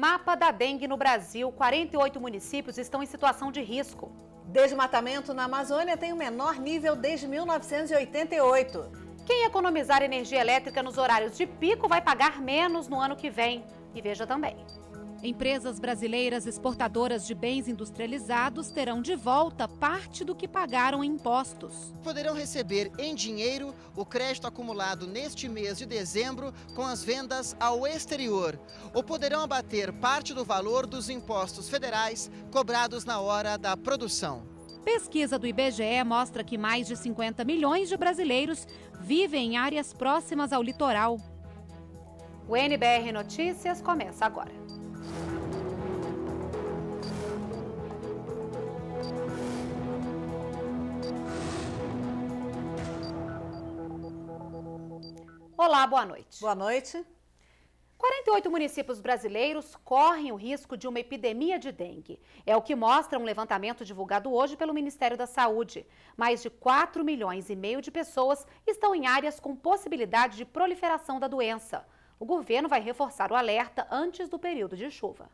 Mapa da dengue no Brasil: 48 municípios estão em situação de risco. Desmatamento na Amazônia tem o menor nível desde 1988. Quem economizar energia elétrica nos horários de pico vai pagar menos no ano que vem. E veja também. Empresas brasileiras exportadoras de bens industrializados terão de volta parte do que pagaram em impostos. Poderão receber em dinheiro o crédito acumulado neste mês de dezembro com as vendas ao exterior, ou poderão abater parte do valor dos impostos federais cobrados na hora da produção. Pesquisa do IBGE mostra que mais de 50 milhões de brasileiros vivem em áreas próximas ao litoral. O NBR Notícias começa agora. Olá, boa noite. Boa noite. 48 municípios brasileiros correm o risco de uma epidemia de dengue. É o que mostra um levantamento divulgado hoje pelo Ministério da Saúde. Mais de 4 milhões e meio de pessoas estão em áreas com possibilidade de proliferação da doença. O governo vai reforçar o alerta antes do período de chuva.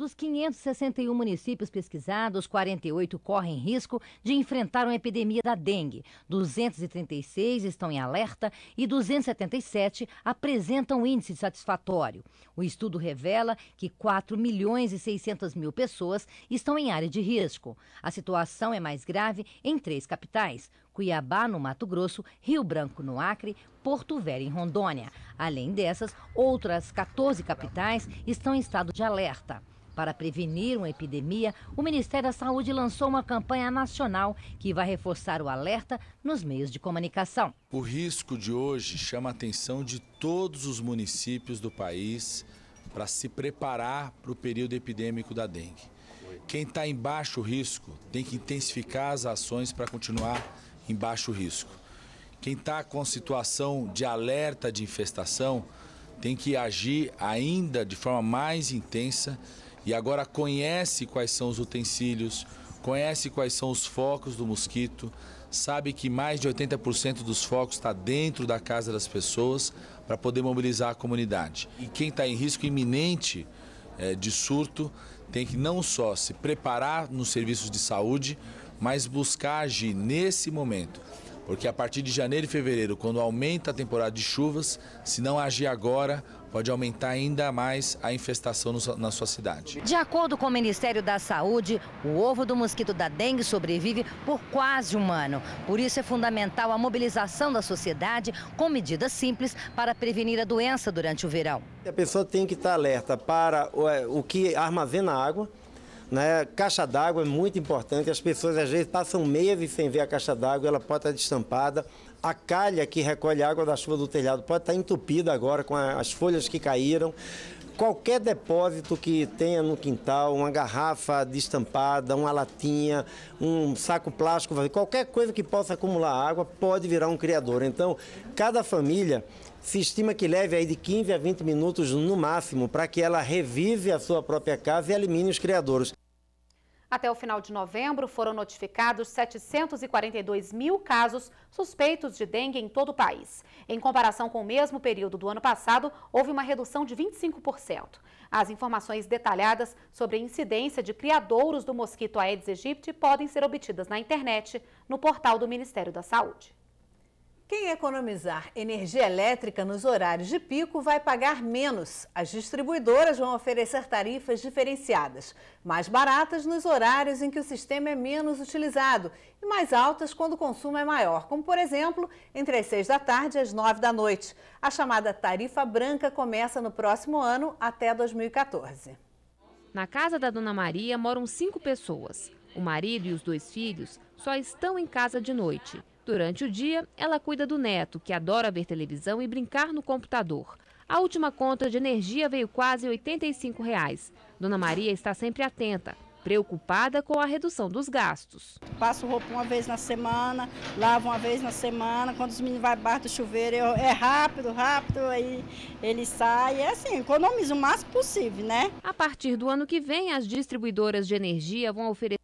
Dos 561 municípios pesquisados, 48 correm risco de enfrentar uma epidemia da dengue. 236 estão em alerta e 277 apresentam índice satisfatório. O estudo revela que 4 milhões e 600 mil pessoas estão em área de risco. A situação é mais grave em três capitais: Cuiabá, no Mato Grosso, Rio Branco, no Acre, Porto Velho, em Rondônia. Além dessas, outras 14 capitais estão em estado de alerta. Para prevenir uma epidemia, o Ministério da Saúde lançou uma campanha nacional que vai reforçar o alerta nos meios de comunicação. O risco de hoje chama a atenção de todos os municípios do país para se preparar para o período epidêmico da dengue. Quem está em baixo risco tem que intensificar as ações para continuar em baixo risco. Quem está com situação de alerta de infestação tem que agir ainda de forma mais intensa e agora conhece quais são os utensílios, conhece quais são os focos do mosquito, sabe que mais de 80% dos focos está dentro da casa das pessoas para poder mobilizar a comunidade. E quem está em risco iminente eh, de surto tem que não só se preparar nos serviços de saúde, mas buscar agir nesse momento. Porque a partir de janeiro e fevereiro, quando aumenta a temporada de chuvas, se não agir agora, pode aumentar ainda mais a infestação na sua cidade. De acordo com o Ministério da Saúde, o ovo do mosquito da dengue sobrevive por quase um ano. Por isso é fundamental a mobilização da sociedade com medidas simples para prevenir a doença durante o verão. A pessoa tem que estar alerta para o é, que armazena água né? Caixa d'água é muito importante, as pessoas às vezes passam meses sem ver a caixa d'água, ela pode estar destampada. A calha que recolhe água da chuva do telhado pode estar entupida agora com as folhas que caíram qualquer depósito que tenha no quintal, uma garrafa destampada, uma latinha, um saco plástico, qualquer coisa que possa acumular água pode virar um criador. Então, cada família se estima que leve aí de 15 a 20 minutos no máximo para que ela revive a sua própria casa e elimine os criadores. Até o final de novembro, foram notificados 742 mil casos suspeitos de dengue em todo o país. Em comparação com o mesmo período do ano passado, houve uma redução de 25%. As informações detalhadas sobre a incidência de criadouros do mosquito Aedes aegypti podem ser obtidas na internet, no portal do Ministério da Saúde. Quem economizar energia elétrica nos horários de pico vai pagar menos. As distribuidoras vão oferecer tarifas diferenciadas, mais baratas nos horários em que o sistema é menos utilizado e mais altas quando o consumo é maior, como por exemplo, entre as 6 da tarde e as 9 da noite. A chamada tarifa branca começa no próximo ano até 2014. Na casa da Dona Maria moram cinco pessoas. O marido e os dois filhos só estão em casa de noite. Durante o dia, ela cuida do neto, que adora ver televisão e brincar no computador. A última conta de energia veio quase R$ 85. Reais. Dona Maria está sempre atenta, preocupada com a redução dos gastos. Passo roupa uma vez na semana, lavo uma vez na semana, quando os meninos vão abaixo do chuveiro, eu, é rápido, rápido, aí ele sai, é assim, economiza o máximo possível, né? A partir do ano que vem, as distribuidoras de energia vão oferecer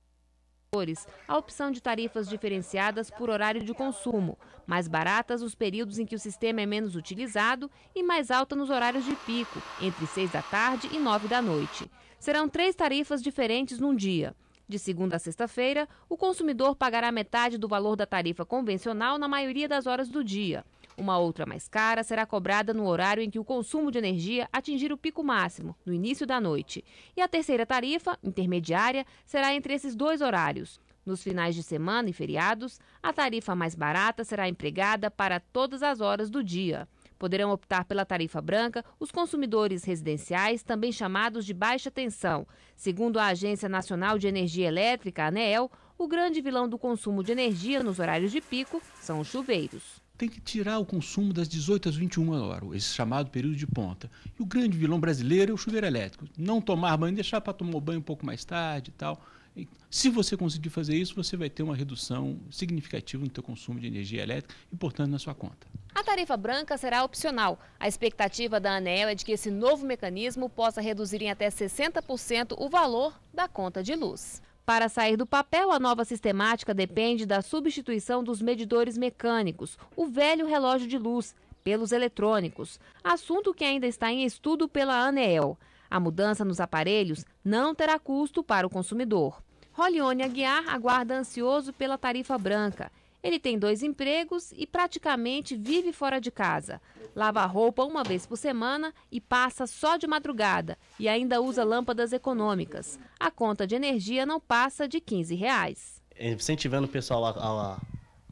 a opção de tarifas diferenciadas por horário de consumo, mais baratas nos períodos em que o sistema é menos utilizado e mais alta nos horários de pico, entre 6 da tarde e 9 da noite. Serão três tarifas diferentes num dia. De segunda a sexta-feira, o consumidor pagará metade do valor da tarifa convencional na maioria das horas do dia. Uma outra mais cara será cobrada no horário em que o consumo de energia atingir o pico máximo, no início da noite. E a terceira tarifa, intermediária, será entre esses dois horários. Nos finais de semana e feriados, a tarifa mais barata será empregada para todas as horas do dia. Poderão optar pela tarifa branca os consumidores residenciais, também chamados de baixa tensão. Segundo a Agência Nacional de Energia Elétrica, ANEEL, o grande vilão do consumo de energia nos horários de pico são os chuveiros tem que tirar o consumo das 18 às 21 horas, esse chamado período de ponta. E o grande vilão brasileiro é o chuveiro elétrico. Não tomar banho, deixar para tomar banho um pouco mais tarde e tal. E se você conseguir fazer isso, você vai ter uma redução significativa no seu consumo de energia elétrica e, portanto, na sua conta. A tarifa branca será opcional. A expectativa da ANEL é de que esse novo mecanismo possa reduzir em até 60% o valor da conta de luz. Para sair do papel, a nova sistemática depende da substituição dos medidores mecânicos, o velho relógio de luz, pelos eletrônicos, assunto que ainda está em estudo pela ANEEL. A mudança nos aparelhos não terá custo para o consumidor. Rolione Aguiar aguarda ansioso pela tarifa branca ele tem dois empregos e praticamente vive fora de casa. Lava a roupa uma vez por semana e passa só de madrugada e ainda usa lâmpadas econômicas. A conta de energia não passa de 15 reais. Incentivando o pessoal a,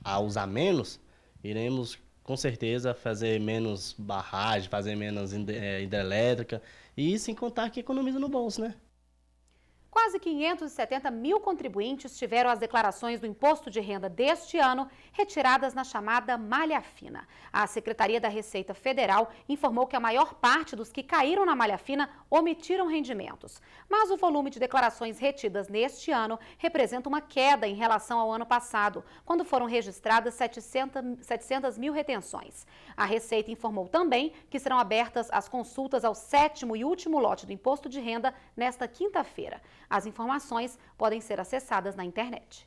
a, a usar menos, iremos com certeza fazer menos barragem, fazer menos eh, hidrelétrica e sem contar que economiza no bolso, né? Quase 570 mil contribuintes tiveram as declarações do imposto de renda deste ano retiradas na chamada malha fina. A Secretaria da Receita Federal informou que a maior parte dos que caíram na malha fina omitiram rendimentos. Mas o volume de declarações retidas neste ano representa uma queda em relação ao ano passado, quando foram registradas 700, 700 mil retenções. A Receita informou também que serão abertas as consultas ao sétimo e último lote do imposto de renda nesta quinta-feira. As informações podem ser acessadas na internet.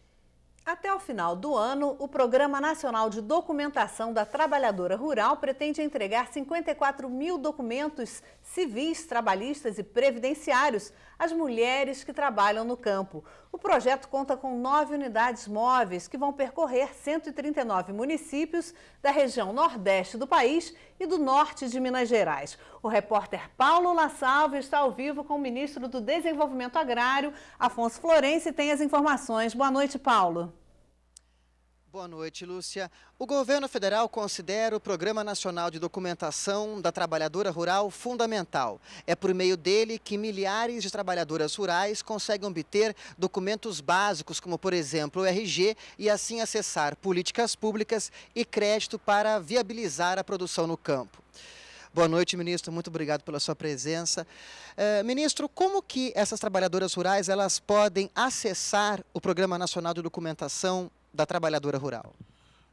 Até o final do ano, o Programa Nacional de Documentação da Trabalhadora Rural pretende entregar 54 mil documentos civis, trabalhistas e previdenciários as mulheres que trabalham no campo. O projeto conta com nove unidades móveis que vão percorrer 139 municípios da região nordeste do país e do norte de Minas Gerais. O repórter Paulo Salve está ao vivo com o ministro do Desenvolvimento Agrário, Afonso Florencio, e tem as informações. Boa noite, Paulo. Boa noite, Lúcia. O governo federal considera o Programa Nacional de Documentação da Trabalhadora Rural fundamental. É por meio dele que milhares de trabalhadoras rurais conseguem obter documentos básicos, como por exemplo o RG, e assim acessar políticas públicas e crédito para viabilizar a produção no campo. Boa noite, ministro. Muito obrigado pela sua presença. Eh, ministro, como que essas trabalhadoras rurais elas podem acessar o Programa Nacional de Documentação da trabalhadora rural?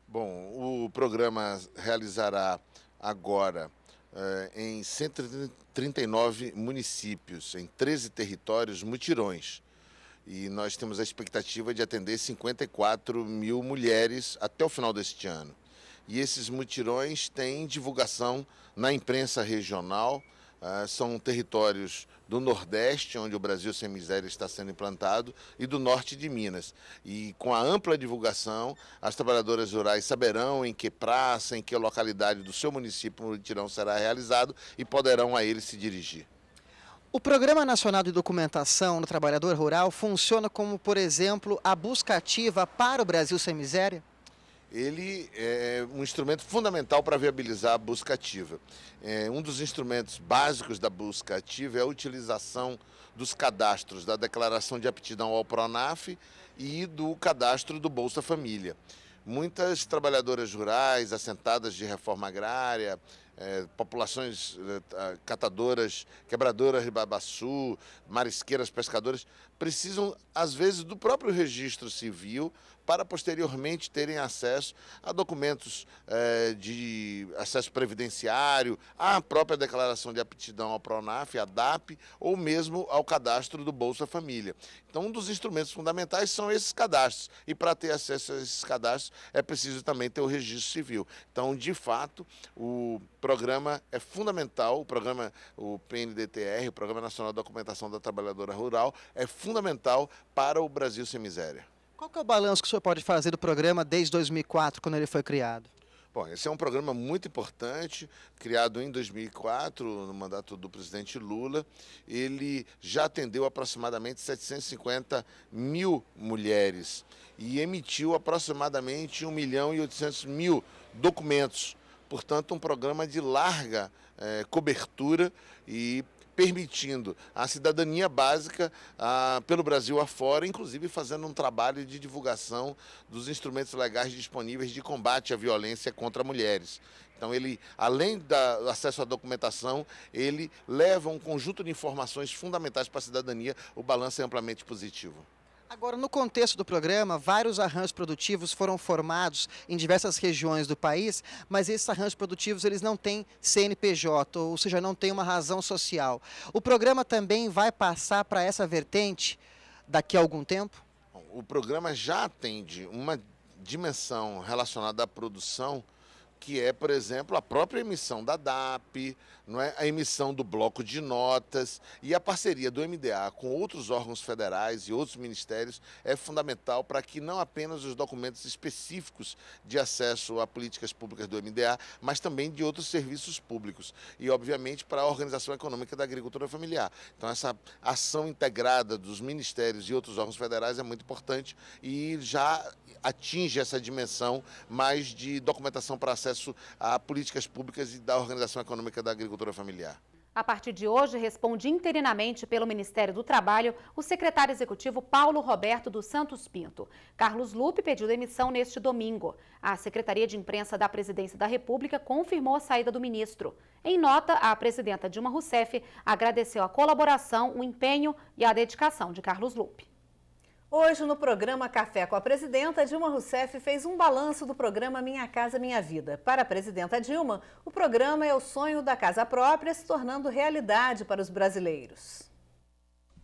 Bom, o programa realizará agora eh, em 139 municípios, em 13 territórios, mutirões. E nós temos a expectativa de atender 54 mil mulheres até o final deste ano. E esses mutirões têm divulgação na imprensa regional, eh, são territórios do Nordeste, onde o Brasil Sem Miséria está sendo implantado, e do Norte de Minas. E com a ampla divulgação, as trabalhadoras rurais saberão em que praça, em que localidade do seu município o mutirão será realizado e poderão a ele se dirigir. O Programa Nacional de Documentação do Trabalhador Rural funciona como, por exemplo, a busca ativa para o Brasil Sem Miséria? ele é um instrumento fundamental para viabilizar a busca ativa. É, um dos instrumentos básicos da busca ativa é a utilização dos cadastros da declaração de aptidão ao PRONAF e do cadastro do Bolsa Família. Muitas trabalhadoras rurais, assentadas de reforma agrária, é, populações é, catadoras, quebradoras de babaçu, marisqueiras, pescadoras, precisam, às vezes, do próprio registro civil para posteriormente terem acesso a documentos eh, de acesso previdenciário, à própria declaração de aptidão ao PRONAF, à DAP, ou mesmo ao cadastro do Bolsa Família. Então, um dos instrumentos fundamentais são esses cadastros. E para ter acesso a esses cadastros, é preciso também ter o registro civil. Então, de fato, o programa é fundamental, o programa, o PNDTR, o Programa Nacional de Documentação da Trabalhadora Rural, é fundamental fundamental para o Brasil sem miséria. Qual é o balanço que o senhor pode fazer do programa desde 2004, quando ele foi criado? Bom, esse é um programa muito importante, criado em 2004, no mandato do presidente Lula. Ele já atendeu aproximadamente 750 mil mulheres e emitiu aproximadamente 1 milhão e 800 mil documentos. Portanto, um programa de larga eh, cobertura e permitindo a cidadania básica ah, pelo Brasil afora, inclusive fazendo um trabalho de divulgação dos instrumentos legais disponíveis de combate à violência contra mulheres. Então ele, além do acesso à documentação, ele leva um conjunto de informações fundamentais para a cidadania. O balanço é amplamente positivo. Agora, no contexto do programa, vários arranjos produtivos foram formados em diversas regiões do país, mas esses arranjos produtivos eles não têm CNPJ, ou seja, não têm uma razão social. O programa também vai passar para essa vertente daqui a algum tempo? O programa já atende uma dimensão relacionada à produção, que é, por exemplo, a própria emissão da DAP, não é, a emissão do bloco de notas e a parceria do MDA com outros órgãos federais e outros ministérios é fundamental para que não apenas os documentos específicos de acesso a políticas públicas do MDA, mas também de outros serviços públicos e, obviamente, para a Organização Econômica da Agricultura Familiar. Então, essa ação integrada dos ministérios e outros órgãos federais é muito importante e já atinge essa dimensão mais de documentação para acesso a políticas públicas e da Organização Econômica da Agricultura agricultura familiar. A partir de hoje, responde interinamente pelo Ministério do Trabalho o secretário executivo Paulo Roberto dos Santos Pinto. Carlos Lupe pediu demissão neste domingo. A Secretaria de Imprensa da Presidência da República confirmou a saída do ministro. Em nota, a presidenta Dilma Rousseff agradeceu a colaboração, o empenho e a dedicação de Carlos Lupe. Hoje, no programa Café com a Presidenta, Dilma Rousseff fez um balanço do programa Minha Casa Minha Vida. Para a presidenta Dilma, o programa é o sonho da casa própria se tornando realidade para os brasileiros.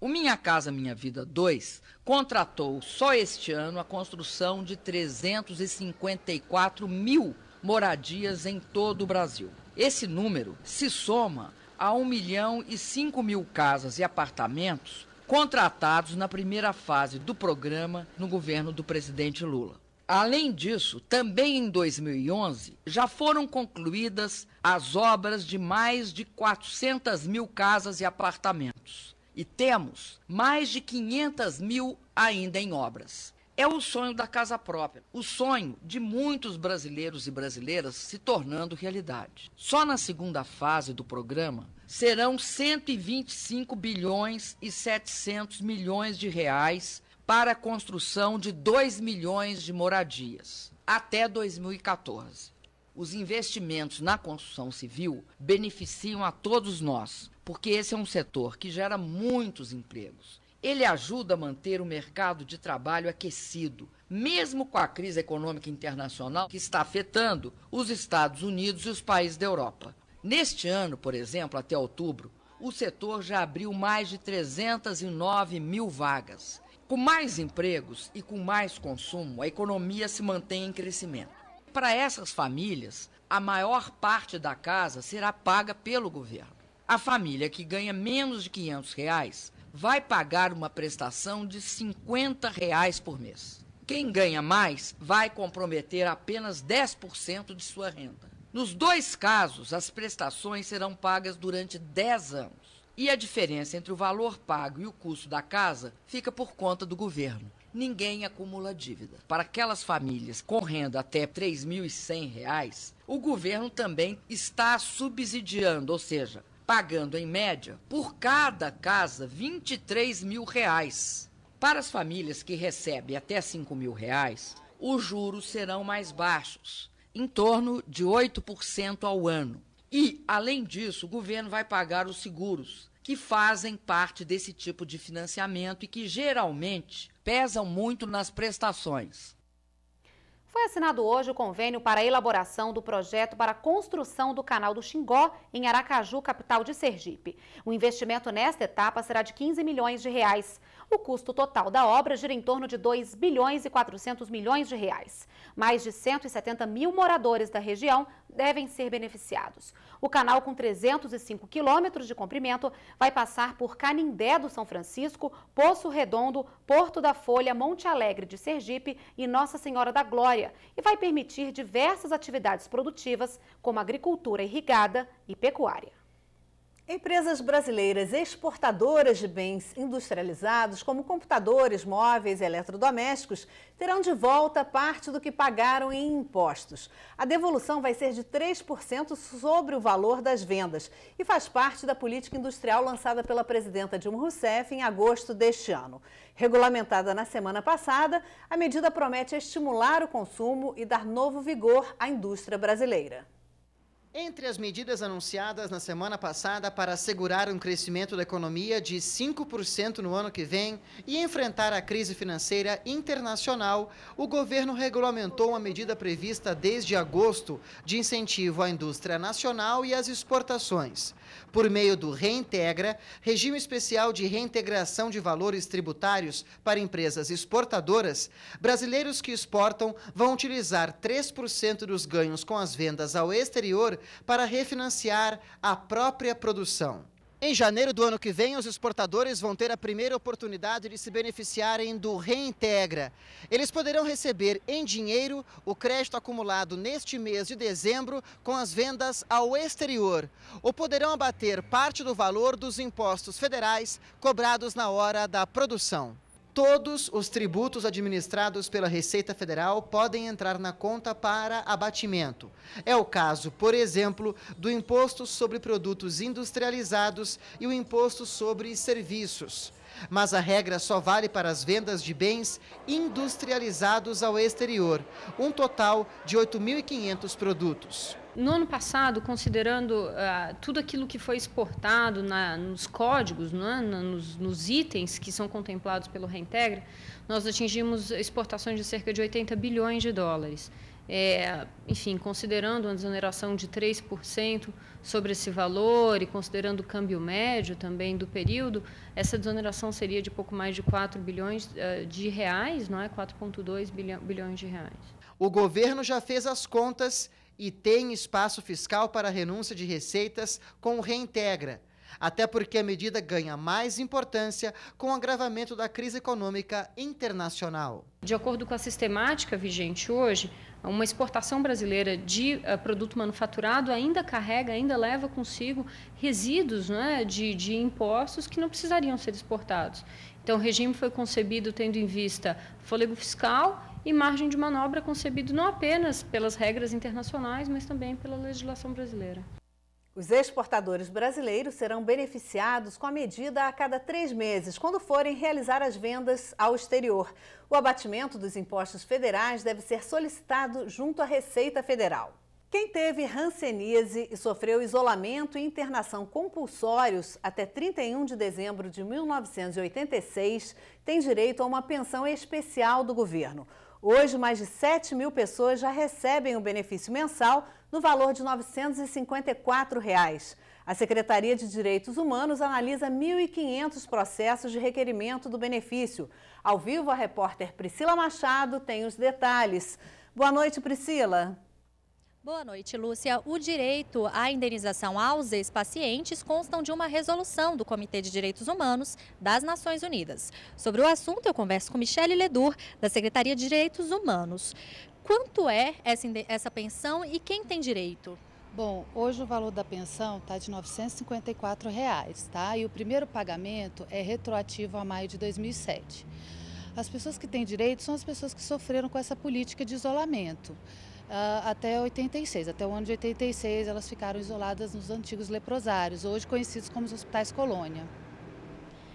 O Minha Casa Minha Vida 2 contratou só este ano a construção de 354 mil moradias em todo o Brasil. Esse número se soma a 1 milhão e 5 mil casas e apartamentos contratados na primeira fase do programa no governo do presidente Lula. Além disso, também em 2011, já foram concluídas as obras de mais de 400 mil casas e apartamentos. E temos mais de 500 mil ainda em obras é o sonho da casa própria, o sonho de muitos brasileiros e brasileiras se tornando realidade. Só na segunda fase do programa serão 125 bilhões e 700 milhões de reais para a construção de 2 milhões de moradias até 2014. Os investimentos na construção civil beneficiam a todos nós, porque esse é um setor que gera muitos empregos ele ajuda a manter o mercado de trabalho aquecido, mesmo com a crise econômica internacional que está afetando os Estados Unidos e os países da Europa. Neste ano, por exemplo, até outubro, o setor já abriu mais de 309 mil vagas. Com mais empregos e com mais consumo, a economia se mantém em crescimento. Para essas famílias, a maior parte da casa será paga pelo governo. A família que ganha menos de 500 reais vai pagar uma prestação de R$ 50 reais por mês. Quem ganha mais vai comprometer apenas 10% de sua renda. Nos dois casos, as prestações serão pagas durante 10 anos. E a diferença entre o valor pago e o custo da casa fica por conta do governo. Ninguém acumula dívida. Para aquelas famílias com renda até R$ 3.100, o governo também está subsidiando, ou seja, pagando em média por cada casa 23 mil reais. Para as famílias que recebem até 5 mil reais, os juros serão mais baixos, em torno de 8% ao ano. E, além disso, o governo vai pagar os seguros, que fazem parte desse tipo de financiamento e que geralmente pesam muito nas prestações. Foi assinado hoje o convênio para a elaboração do projeto para a construção do canal do Xingó, em Aracaju, capital de Sergipe. O investimento nesta etapa será de 15 milhões de reais. O custo total da obra gira em torno de 2 bilhões e 400 milhões de reais. Mais de 170 mil moradores da região devem ser beneficiados. O canal, com 305 quilômetros de comprimento, vai passar por Canindé do São Francisco, Poço Redondo, Porto da Folha, Monte Alegre de Sergipe e Nossa Senhora da Glória e vai permitir diversas atividades produtivas, como agricultura irrigada e pecuária. Empresas brasileiras exportadoras de bens industrializados, como computadores, móveis e eletrodomésticos, terão de volta parte do que pagaram em impostos. A devolução vai ser de 3% sobre o valor das vendas e faz parte da política industrial lançada pela presidenta Dilma Rousseff em agosto deste ano. Regulamentada na semana passada, a medida promete estimular o consumo e dar novo vigor à indústria brasileira. Entre as medidas anunciadas na semana passada para assegurar um crescimento da economia de 5% no ano que vem e enfrentar a crise financeira internacional, o governo regulamentou uma medida prevista desde agosto de incentivo à indústria nacional e às exportações. Por meio do Reintegra, regime especial de reintegração de valores tributários para empresas exportadoras, brasileiros que exportam vão utilizar 3% dos ganhos com as vendas ao exterior para refinanciar a própria produção. Em janeiro do ano que vem, os exportadores vão ter a primeira oportunidade de se beneficiarem do Reintegra. Eles poderão receber em dinheiro o crédito acumulado neste mês de dezembro com as vendas ao exterior, ou poderão abater parte do valor dos impostos federais cobrados na hora da produção. Todos os tributos administrados pela Receita Federal podem entrar na conta para abatimento. É o caso, por exemplo, do imposto sobre produtos industrializados e o imposto sobre serviços. Mas a regra só vale para as vendas de bens industrializados ao exterior, um total de 8.500 produtos no ano passado, considerando ah, tudo aquilo que foi exportado na, nos códigos, né, nos, nos, itens que são contemplados pelo Reintegra, nós atingimos exportações de cerca de 80 bilhões de dólares. É, enfim, considerando uma desoneração de 3% sobre esse valor e considerando o câmbio médio também do período, essa desoneração seria de pouco mais de 4 bilhões ah, de reais, não é? 4,2 bilhões de reais. O governo já fez as contas e tem espaço fiscal para renúncia de receitas com reintegra. Até porque a medida ganha mais importância com o agravamento da crise econômica internacional. De acordo com a sistemática vigente hoje, uma exportação brasileira de uh, produto manufaturado ainda carrega, ainda leva consigo resíduos né, de, de impostos que não precisariam ser exportados. Então, o regime foi concebido tendo em vista fôlego fiscal e margem de manobra concebido não apenas pelas regras internacionais, mas também pela legislação brasileira. Os exportadores brasileiros serão beneficiados com a medida a cada três meses, quando forem realizar as vendas ao exterior. O abatimento dos impostos federais deve ser solicitado junto à Receita Federal. Quem teve hanseníase e sofreu isolamento e internação compulsórios até 31 de dezembro de 1986 tem direito a uma pensão especial do governo. Hoje, mais de 7 mil pessoas já recebem o benefício mensal no valor de R$ 954. Reais. A Secretaria de Direitos Humanos analisa 1.500 processos de requerimento do benefício. Ao vivo, a repórter Priscila Machado tem os detalhes. Boa noite, Priscila. Boa noite, Lúcia. O direito à indenização aos ex-pacientes constam de uma resolução do Comitê de Direitos Humanos das Nações Unidas. Sobre o assunto, eu converso com Michele Ledur, da Secretaria de Direitos Humanos. Quanto é essa, essa pensão e quem tem direito? Bom, hoje o valor da pensão está de R$ 954, reais, tá? E o primeiro pagamento é retroativo a maio de 2007. As pessoas que têm direito são as pessoas que sofreram com essa política de isolamento. Ah, até 86. Até o ano de 86 elas ficaram isoladas nos antigos leprosários, hoje conhecidos como os hospitais colônia.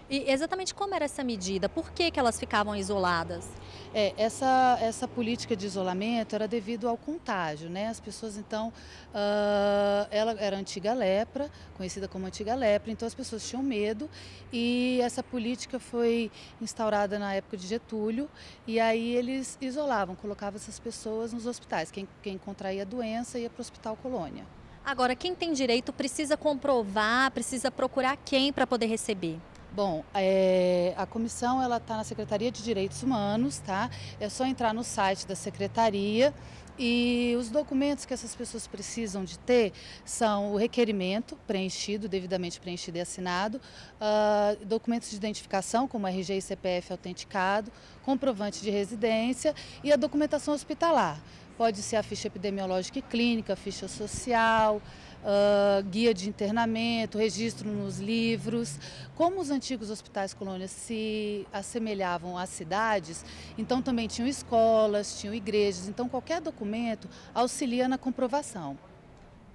E exatamente como era essa medida? Por que, que elas ficavam isoladas? É, essa, essa política de isolamento era devido ao contágio, né? As pessoas, então, uh, ela era antiga lepra, conhecida como antiga lepra, então as pessoas tinham medo e essa política foi instaurada na época de Getúlio e aí eles isolavam, colocavam essas pessoas nos hospitais. Quem, quem contraía a doença ia para o Hospital Colônia. Agora, quem tem direito precisa comprovar, precisa procurar quem para poder receber? Bom, é, a comissão ela está na Secretaria de Direitos Humanos, tá? É só entrar no site da secretaria e os documentos que essas pessoas precisam de ter são o requerimento preenchido, devidamente preenchido e assinado, uh, documentos de identificação como RG e CPF autenticado, comprovante de residência e a documentação hospitalar. Pode ser a ficha epidemiológica e clínica, a ficha social, uh, guia de internamento, registro nos livros, como os antigos hospitais colônias se assemelhavam às cidades, então também tinham escolas, tinham igrejas, então qualquer documento auxilia na comprovação.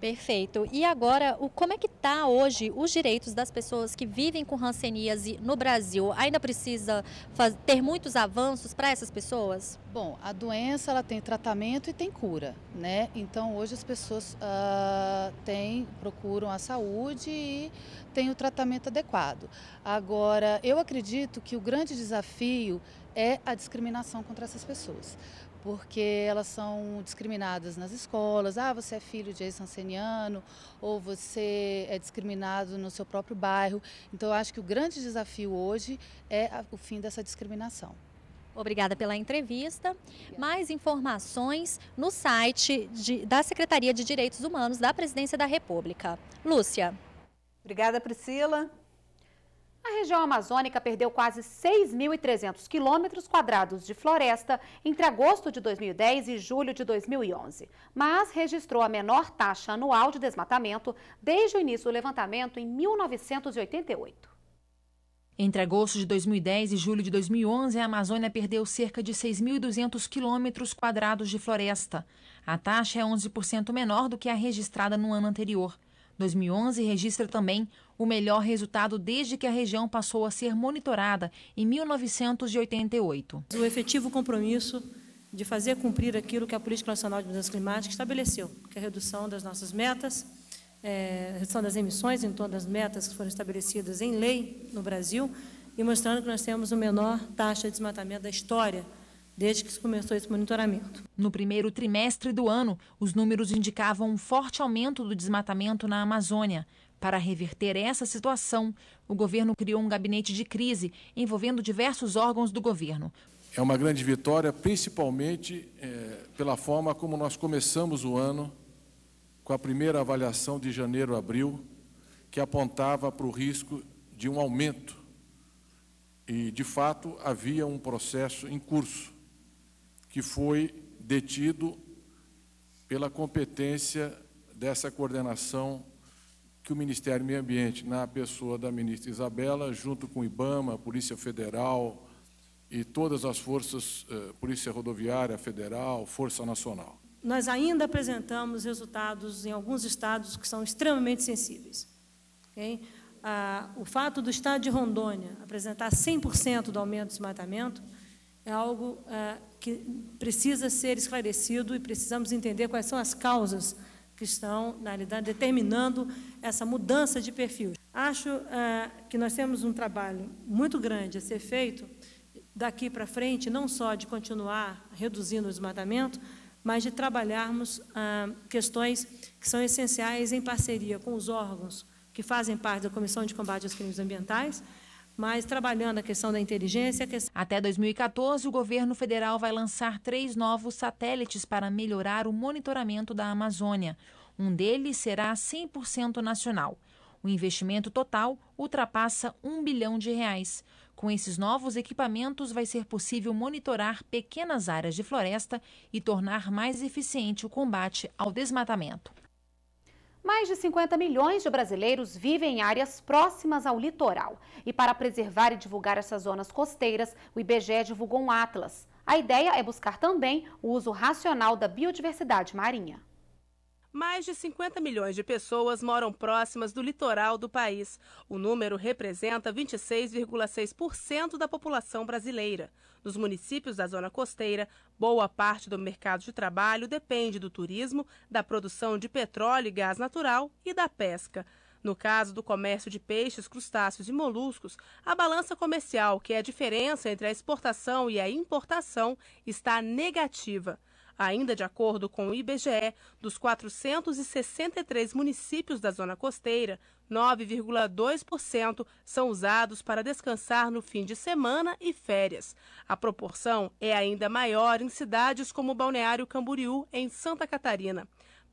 Perfeito. E agora, o, como é que está hoje os direitos das pessoas que vivem com hanseníase no Brasil? Ainda precisa faz, ter muitos avanços para essas pessoas? Bom, a doença ela tem tratamento e tem cura, né? Então hoje as pessoas uh, têm, procuram a saúde e têm o tratamento adequado. Agora, eu acredito que o grande desafio é a discriminação contra essas pessoas porque elas são discriminadas nas escolas. Ah, você é filho de ex-sanceniano, ou você é discriminado no seu próprio bairro. Então, eu acho que o grande desafio hoje é o fim dessa discriminação. Obrigada pela entrevista. Mais informações no site de, da Secretaria de Direitos Humanos da Presidência da República. Lúcia. Obrigada, Priscila. A região amazônica perdeu quase 6.300 quilômetros quadrados de floresta entre agosto de 2010 e julho de 2011, mas registrou a menor taxa anual de desmatamento desde o início do levantamento em 1988. Entre agosto de 2010 e julho de 2011, a Amazônia perdeu cerca de 6.200 quilômetros quadrados de floresta. A taxa é 11% menor do que a registrada no ano anterior. 2011 registra também o melhor resultado desde que a região passou a ser monitorada em 1988. O efetivo compromisso de fazer cumprir aquilo que a Política Nacional de Mudanças Climáticas estabeleceu, que é a redução das nossas metas, é, redução das emissões em torno das metas que foram estabelecidas em lei no Brasil, e mostrando que nós temos a menor taxa de desmatamento da história desde que se começou esse monitoramento. No primeiro trimestre do ano, os números indicavam um forte aumento do desmatamento na Amazônia. Para reverter essa situação, o governo criou um gabinete de crise envolvendo diversos órgãos do governo. É uma grande vitória, principalmente é, pela forma como nós começamos o ano, com a primeira avaliação de janeiro a abril, que apontava para o risco de um aumento. E, de fato, havia um processo em curso, que foi detido pela competência dessa coordenação que o Ministério do Meio Ambiente, na pessoa da ministra Isabela, junto com o IBAMA, Polícia Federal e todas as forças, eh, Polícia Rodoviária Federal, Força Nacional. Nós ainda apresentamos resultados em alguns estados que são extremamente sensíveis. Okay? Ah, o fato do estado de Rondônia apresentar 100% do aumento do desmatamento é algo ah, que precisa ser esclarecido e precisamos entender quais são as causas que estão, na né, realidade, né, determinando essa mudança de perfil. Acho ah, que nós temos um trabalho muito grande a ser feito daqui para frente, não só de continuar reduzindo o desmatamento, mas de trabalharmos ah, questões que são essenciais em parceria com os órgãos que fazem parte da Comissão de Combate aos Crimes Ambientais, mas trabalhando a questão da inteligência. Até 2014, o governo federal vai lançar três novos satélites para melhorar o monitoramento da Amazônia. Um deles será 100% nacional. O investimento total ultrapassa um bilhão de reais. Com esses novos equipamentos, vai ser possível monitorar pequenas áreas de floresta e tornar mais eficiente o combate ao desmatamento. Mais de 50 milhões de brasileiros vivem em áreas próximas ao litoral. E para preservar e divulgar essas zonas costeiras, o IBGE divulgou um atlas. A ideia é buscar também o uso racional da biodiversidade marinha. Mais de 50 milhões de pessoas moram próximas do litoral do país. O número representa 26,6% da população brasileira. Nos municípios da zona costeira, boa parte do mercado de trabalho depende do turismo, da produção de petróleo e gás natural e da pesca. No caso do comércio de peixes, crustáceos e moluscos, a balança comercial, que é a diferença entre a exportação e a importação, está negativa. Ainda de acordo com o IBGE, dos 463 municípios da zona costeira, 9,2% são usados para descansar no fim de semana e férias. A proporção é ainda maior em cidades como Balneário Camboriú, em Santa Catarina.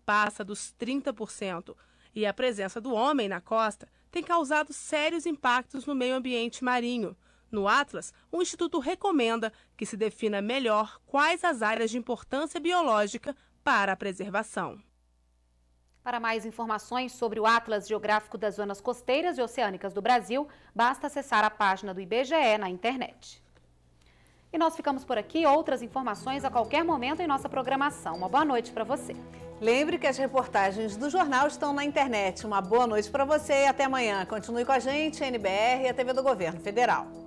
Passa dos 30%. E a presença do homem na costa tem causado sérios impactos no meio ambiente marinho. No Atlas, o Instituto recomenda que se defina melhor quais as áreas de importância biológica para a preservação. Para mais informações sobre o Atlas Geográfico das Zonas Costeiras e Oceânicas do Brasil, basta acessar a página do IBGE na internet. E nós ficamos por aqui. Outras informações a qualquer momento em nossa programação. Uma boa noite para você. Lembre que as reportagens do jornal estão na internet. Uma boa noite para você e até amanhã. Continue com a gente, NBR e a TV do Governo Federal.